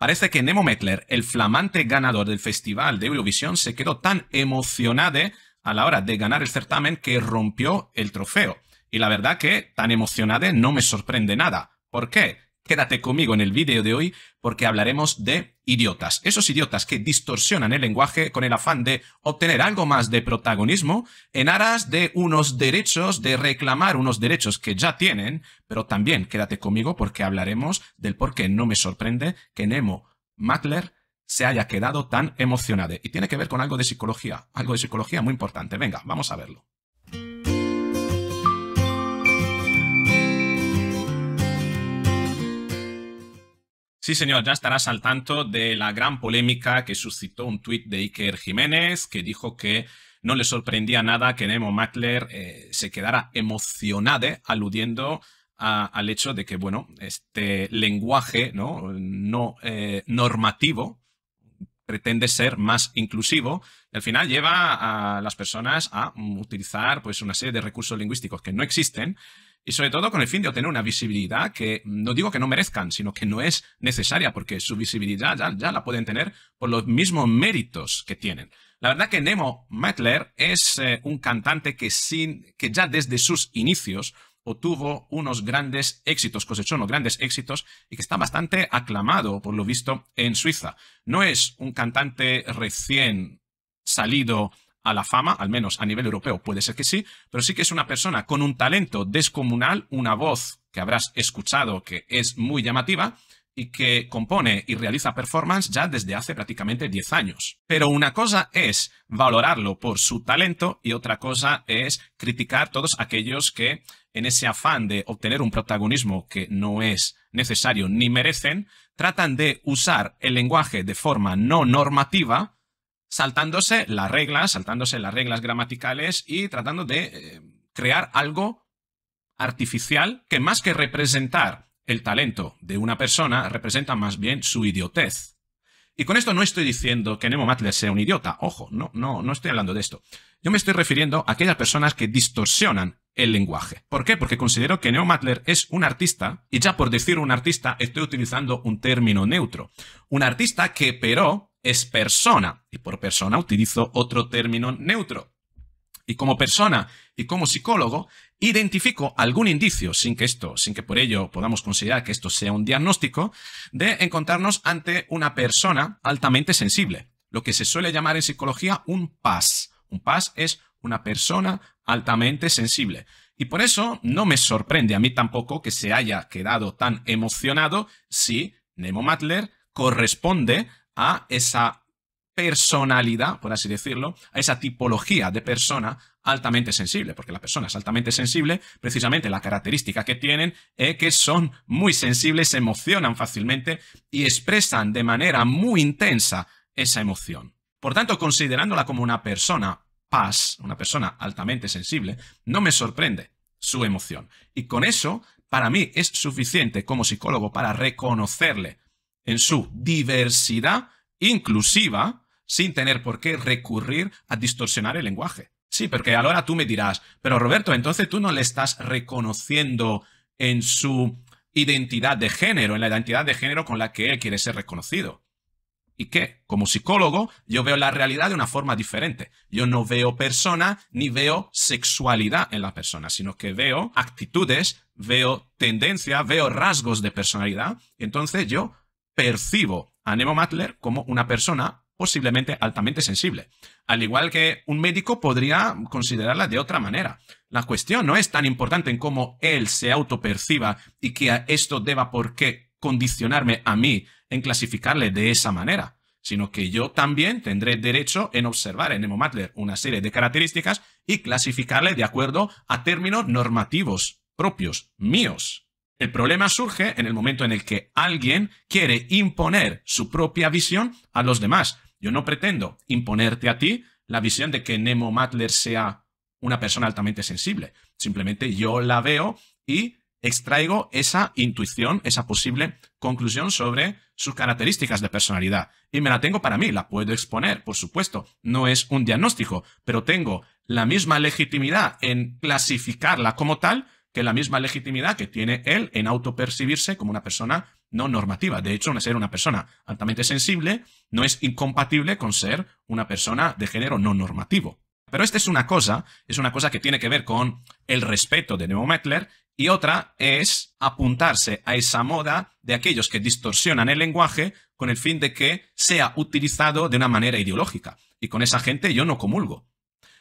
Parece que Nemo Mettler, el flamante ganador del Festival de Eurovisión, se quedó tan emocionado a la hora de ganar el certamen que rompió el trofeo. Y la verdad que tan emocionado no me sorprende nada. ¿Por qué? Quédate conmigo en el vídeo de hoy porque hablaremos de idiotas, esos idiotas que distorsionan el lenguaje con el afán de obtener algo más de protagonismo en aras de unos derechos, de reclamar unos derechos que ya tienen, pero también quédate conmigo porque hablaremos del por qué no me sorprende que Nemo Mackler se haya quedado tan emocionado. Y tiene que ver con algo de psicología, algo de psicología muy importante. Venga, vamos a verlo. Sí, señor, ya estarás al tanto de la gran polémica que suscitó un tuit de Iker Jiménez que dijo que no le sorprendía nada que Nemo Mackler eh, se quedara emocionado aludiendo al hecho de que, bueno, este lenguaje no, no eh, normativo pretende ser más inclusivo al final lleva a las personas a utilizar pues, una serie de recursos lingüísticos que no existen y sobre todo con el fin de obtener una visibilidad que no digo que no merezcan, sino que no es necesaria porque su visibilidad ya, la pueden tener por los mismos méritos que tienen. La verdad que Nemo Mettler es eh, un cantante que, sin, que ya desde sus inicios obtuvo unos grandes éxitos, cosechó unos grandes éxitos y que está bastante aclamado, por lo visto, en Suiza. No es un cantante recién salido a la fama, al menos a nivel europeo puede ser que sí, pero sí que es una persona con un talento descomunal, una voz que habrás escuchado que es muy llamativa y que compone y realiza performance ya desde hace prácticamente 10 años. Pero una cosa es valorarlo por su talento y otra cosa es criticar todos aquellos que en ese afán de obtener un protagonismo que no es necesario ni merecen, tratan de usar el lenguaje de forma no normativa saltándose las reglas, saltándose las reglas gramaticales y tratando de eh, crear algo artificial que más que representar el talento de una persona, representa más bien su idiotez. Y con esto no estoy diciendo que Nemo Matler sea un idiota, ojo, no, no, no estoy hablando de esto. Yo me estoy refiriendo a aquellas personas que distorsionan el lenguaje. ¿Por qué? Porque considero que Nemo Matler es un artista, y ya por decir un artista estoy utilizando un término neutro. Un artista que, pero, es persona, y por persona utilizo otro término neutro. Y como persona y como psicólogo, identifico algún indicio, sin que esto, sin que por ello podamos considerar que esto sea un diagnóstico, de encontrarnos ante una persona altamente sensible, lo que se suele llamar en psicología un PAS. Un PAS es una persona altamente sensible. Y por eso no me sorprende a mí tampoco que se haya quedado tan emocionado si Nemo Matler corresponde a esa personalidad, por así decirlo, a esa tipología de persona altamente sensible, porque la persona es altamente sensible, precisamente la característica que tienen es que son muy sensibles, se emocionan fácilmente y expresan de manera muy intensa esa emoción. Por tanto, considerándola como una persona paz, una persona altamente sensible, no me sorprende su emoción. Y con eso, para mí, es suficiente como psicólogo para reconocerle en su diversidad inclusiva sin tener por qué recurrir a distorsionar el lenguaje. Sí, porque ahora tú me dirás, pero Roberto, entonces tú no le estás reconociendo en su identidad de género, en la identidad de género con la que él quiere ser reconocido. ¿Y qué? Como psicólogo, yo veo la realidad de una forma diferente. Yo no veo persona ni veo sexualidad en la persona, sino que veo actitudes, veo tendencia, veo rasgos de personalidad. Entonces yo percibo a Nemo Matler como una persona posiblemente altamente sensible. Al igual que un médico podría considerarla de otra manera. La cuestión no es tan importante en cómo él se autoperciba y que a esto deba por qué condicionarme a mí en clasificarle de esa manera, sino que yo también tendré derecho en observar en Nemo Matler una serie de características y clasificarle de acuerdo a términos normativos propios, míos. El problema surge en el momento en el que alguien quiere imponer su propia visión a los demás. Yo no pretendo imponerte a ti la visión de que Nemo Matler sea una persona altamente sensible. Simplemente yo la veo y extraigo esa intuición, esa posible conclusión sobre sus características de personalidad. Y me la tengo para mí, la puedo exponer, por supuesto. No es un diagnóstico, pero tengo la misma legitimidad en clasificarla como tal que la misma legitimidad que tiene él en autopercibirse como una persona no normativa. De hecho, ser una persona altamente sensible no es incompatible con ser una persona de género no normativo. Pero esta es una cosa, es una cosa que tiene que ver con el respeto de Neumetler y otra es apuntarse a esa moda de aquellos que distorsionan el lenguaje con el fin de que sea utilizado de una manera ideológica. Y con esa gente yo no comulgo.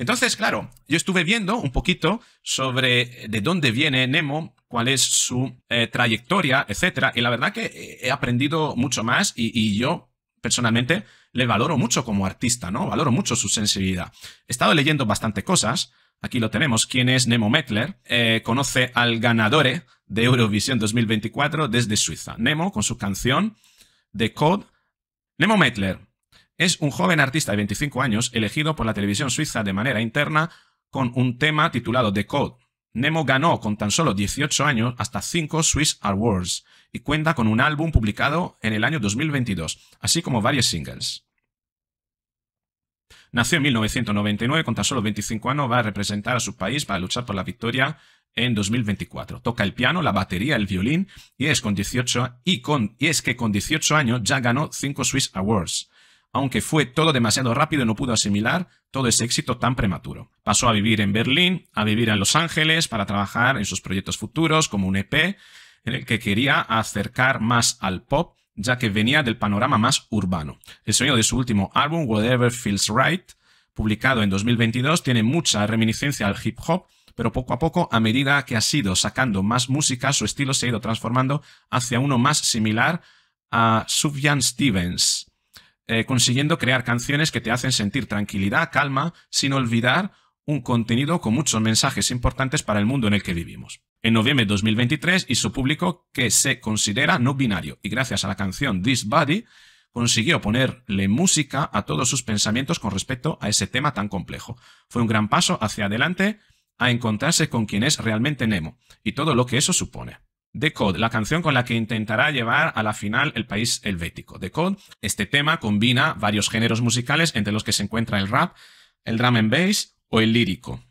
Entonces, claro, yo estuve viendo un poquito sobre eh, de dónde viene Nemo, cuál es su eh, trayectoria, etc. y la verdad que eh, he aprendido mucho más y, yo personalmente le valoro mucho como artista, ¿no? Valoro mucho su sensibilidad. He estado leyendo bastante cosas. Aquí lo tenemos. ¿Quién es Nemo Mettler? conoce al ganador de Eurovisión 2024 desde Suiza. Nemo con su canción The Code. Nemo Mettler, es un joven artista de 25 años elegido por la televisión suiza de manera interna con un tema titulado The Code. Nemo ganó con tan solo 18 años hasta 5 Swiss Awards y cuenta con un álbum publicado en el año 2022, así como varios singles. Nació en 1999, con tan solo 25 años va a representar a su país para luchar por la victoria en 2024. Toca el piano, la batería, el violín y es, con 18, y es que con 18 años ya ganó 5 Swiss Awards aunque fue todo demasiado rápido y no pudo asimilar todo ese éxito tan prematuro. Pasó a vivir en Berlín, a vivir en Los Ángeles para trabajar en sus proyectos futuros como un EP que quería acercar más al pop ya que venía del panorama más urbano. El sueño de su último álbum, Whatever Feels Right, publicado en 2022, tiene mucha reminiscencia al hip hop, pero poco a poco, a medida que ha sido sacando más música, su estilo se ha ido transformando hacia uno más similar a Sufjan Stevens, eh, consiguiendo crear canciones que te hacen sentir tranquilidad, calma, sin olvidar un contenido con muchos mensajes importantes para el mundo en el que vivimos. En noviembre de 2023 hizo público que se considera no binario y gracias a la canción This Body consiguió ponerle música a todos sus pensamientos con respecto a ese tema tan complejo. Fue un gran paso hacia adelante a encontrarse con quien es realmente Nemo y todo lo que eso supone. The Code, la canción con la que intentará llevar a la final el país helvético. The Code, este tema combina varios géneros musicales entre los que se encuentra el rap, el drum and bass o el lírico.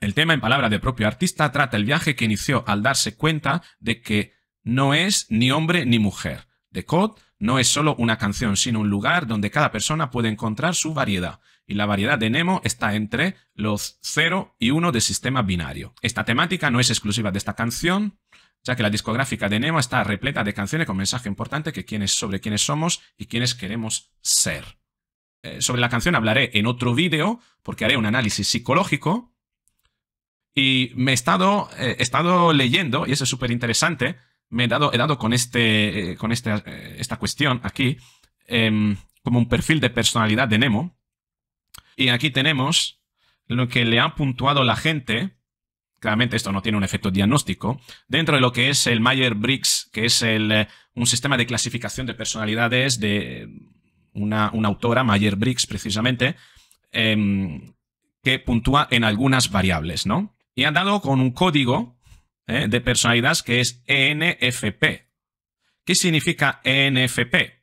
El tema, en palabra del propio artista, trata el viaje que inició al darse cuenta de que no es ni hombre ni mujer. The Code no es solo una canción, sino un lugar donde cada persona puede encontrar su variedad. Y la variedad de Nemo está entre los 0 y 1 del sistema binario. Esta temática no es exclusiva de esta canción, ya que la discográfica de Nemo está repleta de canciones con mensaje importante que quiénes, sobre quiénes somos y quiénes queremos ser. Eh, sobre la canción hablaré en otro vídeo, porque haré un análisis psicológico. Y me he estado, eh, estado leyendo, y eso es súper interesante, me he dado, he dado con, este, eh, con esta cuestión aquí, em, como un perfil de personalidad de Nemo. Y aquí tenemos lo que le ha puntuado la gente claramente esto no tiene un efecto diagnóstico, dentro de lo que es el Mayer-Briggs, que es eh, un sistema de clasificación de personalidades de una, autora, Mayer-Briggs precisamente, em, que puntúa en algunas variables, ¿no? Y han dado con un código eh, de personalidades que es ENFP. ¿Qué significa ENFP?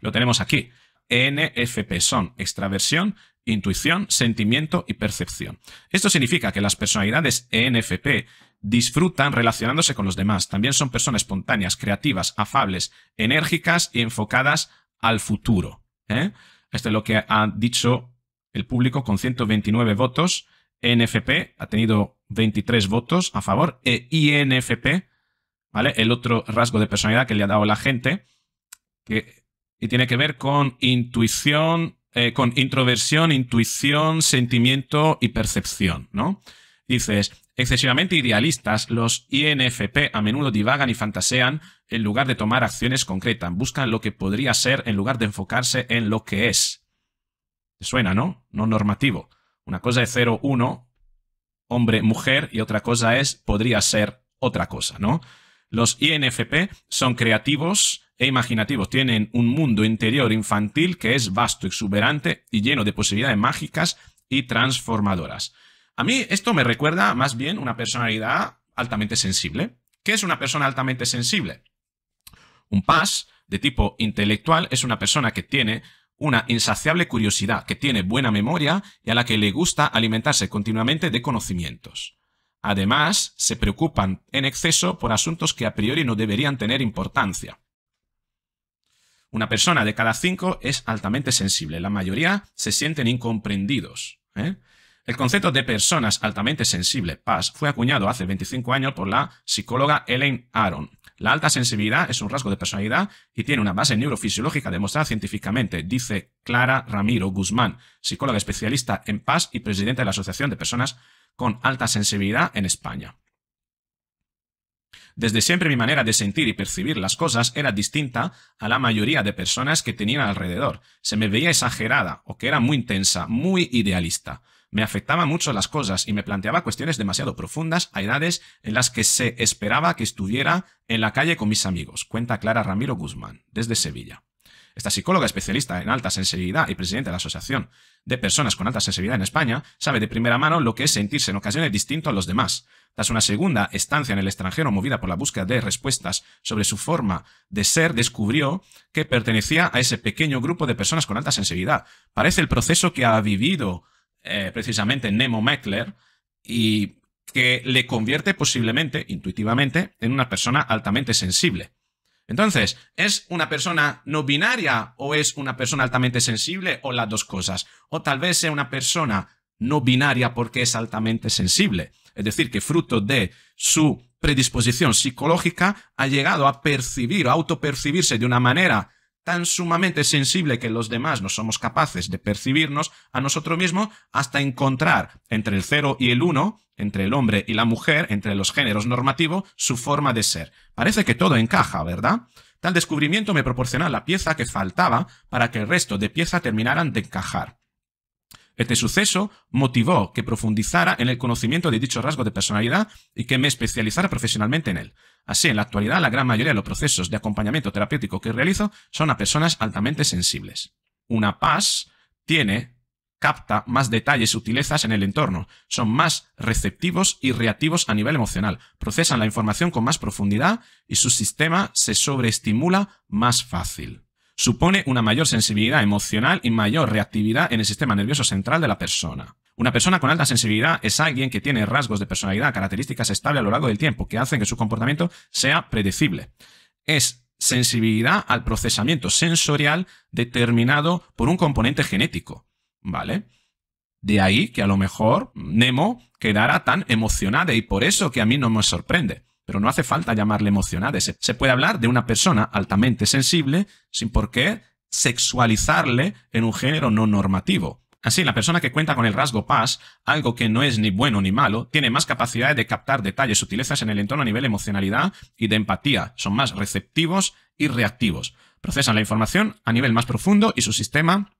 Lo tenemos aquí. ENFP son extraversión, intuición, sentimiento y percepción. Esto significa que las personalidades ENFP disfrutan relacionándose con los demás. También son personas espontáneas, creativas, afables, enérgicas y enfocadas al futuro. ¿eh? Esto es lo que ha dicho el público con 129 votos. ENFP ha tenido 23 votos a favor e INFP, ¿vale? El otro rasgo de personalidad que le ha dado la gente que y tiene que ver con intuición, eh, con introversión, intuición, sentimiento y percepción, ¿no? Dices, excesivamente idealistas, los INFP a menudo divagan y fantasean en lugar de tomar acciones concretas, buscan lo que podría ser en lugar de enfocarse en lo que es. suena, no? No normativo. Una cosa es 0-1, hombre, mujer, y otra cosa es podría ser otra cosa, ¿no? Los INFP son creativos, e imaginativos. Tienen un mundo interior infantil que es vasto, exuberante y lleno de posibilidades mágicas y transformadoras. A mí esto me recuerda más bien una personalidad altamente sensible. ¿Qué es una persona altamente sensible? Un PAS de tipo intelectual es una persona que tiene una insaciable curiosidad, que tiene buena memoria y a la que le gusta alimentarse continuamente de conocimientos. Además, se preocupan en exceso por asuntos que a priori no deberían tener importancia. Una persona de cada cinco es altamente sensible. La mayoría se sienten incomprendidos. ¿eh? El concepto de personas altamente sensibles, PAS, fue acuñado hace 25 años por la psicóloga Elaine Aron. La alta sensibilidad es un rasgo de personalidad y tiene una base neurofisiológica demostrada científicamente, dice Clara Ramiro Guzmán, psicóloga especialista en PAS y presidenta de la Asociación de Personas con Alta Sensibilidad en España. Desde siempre mi manera de sentir y percibir las cosas era distinta a la mayoría de personas que tenían alrededor. Se me veía exagerada o que era muy intensa, muy idealista. Me afectaba mucho las cosas y me planteaba cuestiones demasiado profundas a edades en las que se esperaba que estuviera en la calle con mis amigos. Cuenta Clara Ramiro Guzmán, desde Sevilla. Esta psicóloga especialista en alta sensibilidad y presidenta de la Asociación de Personas con Alta Sensibilidad en España sabe de primera mano lo que es sentirse en ocasiones distinto a los demás. Tras una segunda estancia en el extranjero movida por la búsqueda de respuestas sobre su forma de ser, descubrió que pertenecía a ese pequeño grupo de personas con alta sensibilidad. Parece el proceso que ha vivido eh, precisamente Nemo Meckler y que le convierte posiblemente, intuitivamente, en una persona altamente sensible. Entonces, ¿es una persona no binaria o es una persona altamente sensible o las dos cosas? O tal vez sea una persona no binaria porque es altamente sensible. Es decir, que fruto de su predisposición psicológica ha llegado a percibir, a autopercibirse de una manera tan sumamente sensible que los demás no somos capaces de percibirnos a nosotros mismos hasta encontrar entre el cero y el uno, entre el hombre y la mujer, entre los géneros normativos, su forma de ser. Parece que todo encaja, ¿verdad? Tal descubrimiento me proporciona la pieza que faltaba para que el resto de piezas terminaran de encajar. Este suceso motivó que profundizara en el conocimiento de dicho rasgo de personalidad y que me especializara profesionalmente en él. Así, en la actualidad, la gran mayoría de los procesos de acompañamiento terapéutico que realizo son a personas altamente sensibles. Una paz tiene capta más detalles y sutilezas en el entorno, son más receptivos y reactivos a nivel emocional, procesan la información con más profundidad y su sistema se sobreestimula más fácil supone una mayor sensibilidad emocional y mayor reactividad en el sistema nervioso central de la persona. Una persona con alta sensibilidad es alguien que tiene rasgos de personalidad, características estables a lo largo del tiempo, que hacen que su comportamiento sea predecible. Es sensibilidad al procesamiento sensorial determinado por un componente genético, ¿vale? De ahí que a lo mejor Nemo quedara tan emocionada y por eso que a mí no me sorprende pero no hace falta llamarle emocionada. Se, puede hablar de una persona altamente sensible sin por qué sexualizarle en un género no normativo. Así, la persona que cuenta con el rasgo PAS, algo que no es ni bueno ni malo, tiene más capacidad de captar detalles, sutilezas en el entorno a nivel emocionalidad y de empatía. Son más receptivos y reactivos. Procesan la información a nivel más profundo y su sistema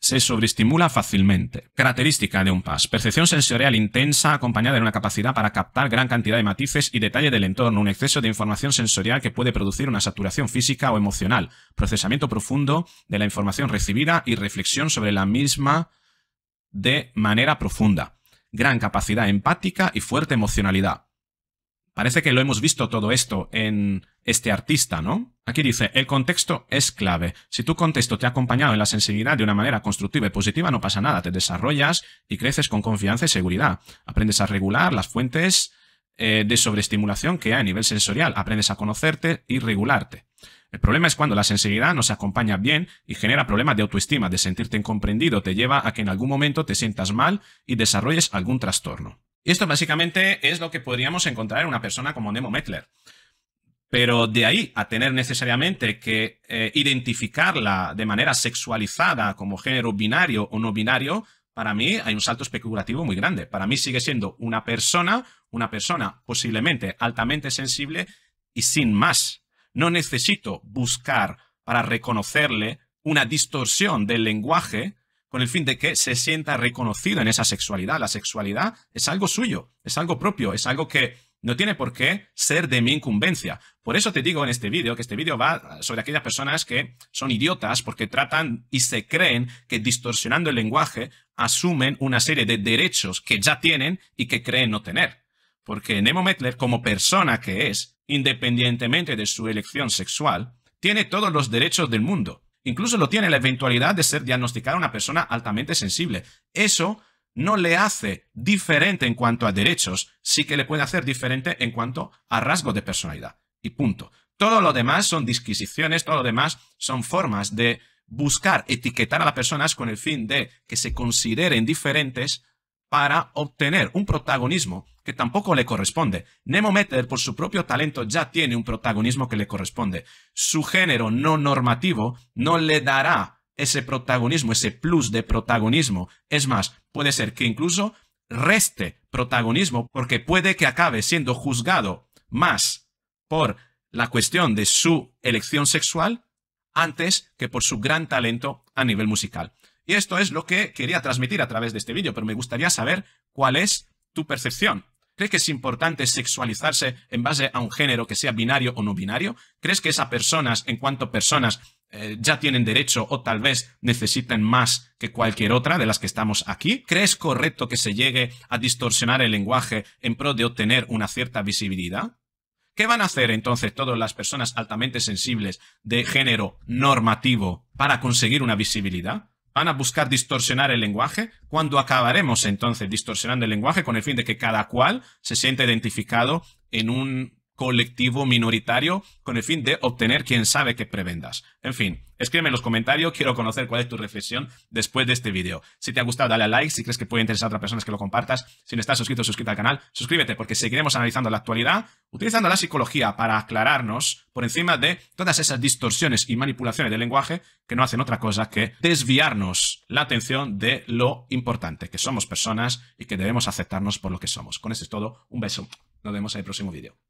se sobreestimula fácilmente. Característica de un PAS. Percepción sensorial intensa acompañada de una capacidad para captar gran cantidad de matices y detalle del entorno, un exceso de información sensorial que puede producir una saturación física o emocional, procesamiento profundo de la información recibida y reflexión sobre la misma de manera profunda. Gran capacidad empática y fuerte emocionalidad. Parece que lo hemos visto todo esto en este artista, ¿no? Aquí dice, el contexto es clave. Si tu contexto te ha acompañado en la sensibilidad de una manera constructiva y positiva, no pasa nada, te desarrollas y creces con confianza y seguridad. Aprendes a regular las fuentes eh, de sobreestimulación que hay a nivel sensorial, aprendes a conocerte y regularte. El problema es cuando la sensibilidad no se acompaña bien y genera problemas de autoestima, de sentirte incomprendido, te lleva a que en algún momento te sientas mal y desarrolles algún trastorno. Y esto básicamente es lo que podríamos encontrar en una persona como Nemo Mettler. Pero de ahí a tener necesariamente que eh, identificarla de manera sexualizada como género binario o no binario, para mí hay un salto especulativo muy grande. Para mí sigue siendo una persona, una persona posiblemente altamente sensible y sin más. No necesito buscar para reconocerle una distorsión del lenguaje con el fin de que se sienta reconocido en esa sexualidad. La sexualidad es algo suyo, es algo propio, es algo que no tiene por qué ser de mi incumbencia. Por eso te digo en este vídeo que este vídeo va sobre aquellas personas que son idiotas porque tratan y se creen que distorsionando el lenguaje asumen una serie de derechos que ya tienen y que creen no tener. Porque Nemo Mettler, como persona que es, independientemente de su elección sexual, tiene todos los derechos del mundo. Incluso lo tiene la eventualidad de ser diagnosticada una persona altamente sensible. Eso no le hace diferente en cuanto a derechos, sí que le puede hacer diferente en cuanto a rasgos de personalidad y punto. Todo lo demás son disquisiciones, todo lo demás son formas de buscar etiquetar a las personas con el fin de que se consideren diferentes para obtener un protagonismo que tampoco le corresponde. Nemo Meter, por su propio talento, ya tiene un protagonismo que le corresponde. Su género no normativo no le dará ese protagonismo, ese plus de protagonismo. Es más, puede ser que incluso reste protagonismo porque puede que acabe siendo juzgado más por la cuestión de su elección sexual antes que por su gran talento a nivel musical. Y esto es lo que quería transmitir a través de este vídeo, pero me gustaría saber cuál es tu percepción. ¿Crees que es importante sexualizarse en base a un género que sea binario o no binario? ¿Crees que esas personas, en cuanto personas, eh, ya tienen derecho o tal vez necesiten más que cualquier otra de las que estamos aquí? ¿Crees correcto que se llegue a distorsionar el lenguaje en pro de obtener una cierta visibilidad? ¿Qué van a hacer entonces todas las personas altamente sensibles de género normativo para conseguir una visibilidad? ¿Van a buscar distorsionar el lenguaje? ¿Cuándo acabaremos entonces distorsionando el lenguaje con el fin de que cada cual se sienta identificado en un colectivo minoritario con el fin de obtener quien sabe qué prebendas. En fin, escríbeme en los comentarios, quiero conocer cuál es tu reflexión después de este vídeo. Si te ha gustado, dale a like, si crees que puede interesar a otras personas que lo compartas. Si no estás suscrito, suscríbete al canal, suscríbete porque seguiremos analizando la actualidad, utilizando la psicología para aclararnos por encima de todas esas distorsiones y manipulaciones del lenguaje que no hacen otra cosa que desviarnos la atención de lo importante, que somos personas y que debemos aceptarnos por lo que somos. Con eso es todo, un beso, nos vemos en el próximo vídeo.